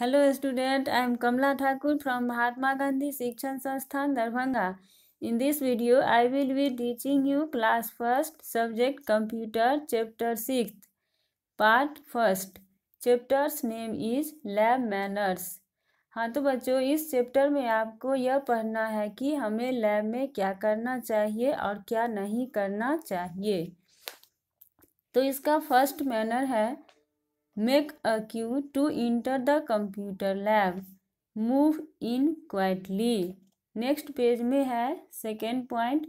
Hello student I am Kamla Thakur from Mahatma Gandhi Shikshan Sansthan Darbhanga in this video I will be teaching you class first subject computer chapter six part first chapters name is lab manners हाँ तो बच्चों इस chapter में आपको यह पढ़ना है कि हमें लैब में क्या करना चाहिए और क्या नहीं करना चाहिए तो इसका फर्स्ट मैनर है make a queue to enter the computer lab move in quietly next page में है second point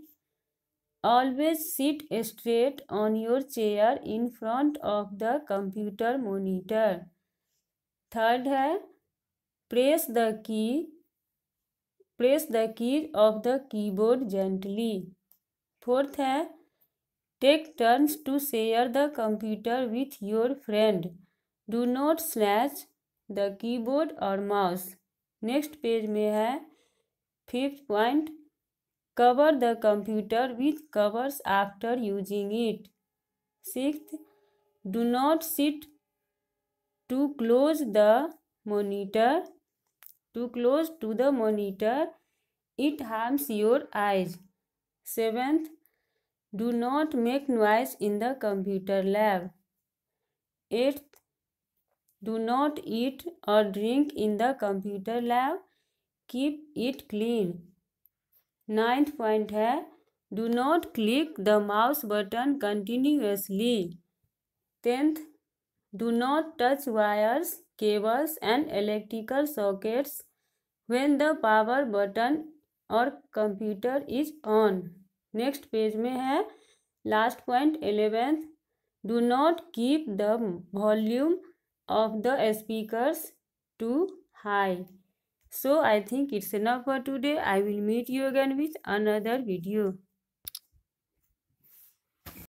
always sit straight on your chair in front of the computer monitor third है press the key press the key of the keyboard gently fourth है take turns to share the computer with your friend do not slash the keyboard और mouse next page में है fifth point cover the computer with covers after using it six do not sit too close the monitor too close to the monitor it harms your eyes seventh do not make noise in the computer lab eighth do not eat और drink in the computer lab keep it clean ninth point है do not click the mouse button continuously tenth do not touch wires cables and electrical sockets when the power button और computer is on next page में है last point eleventh do not keep the volume of the speakers too high. So I think it's enough for today. I will meet you again with another video.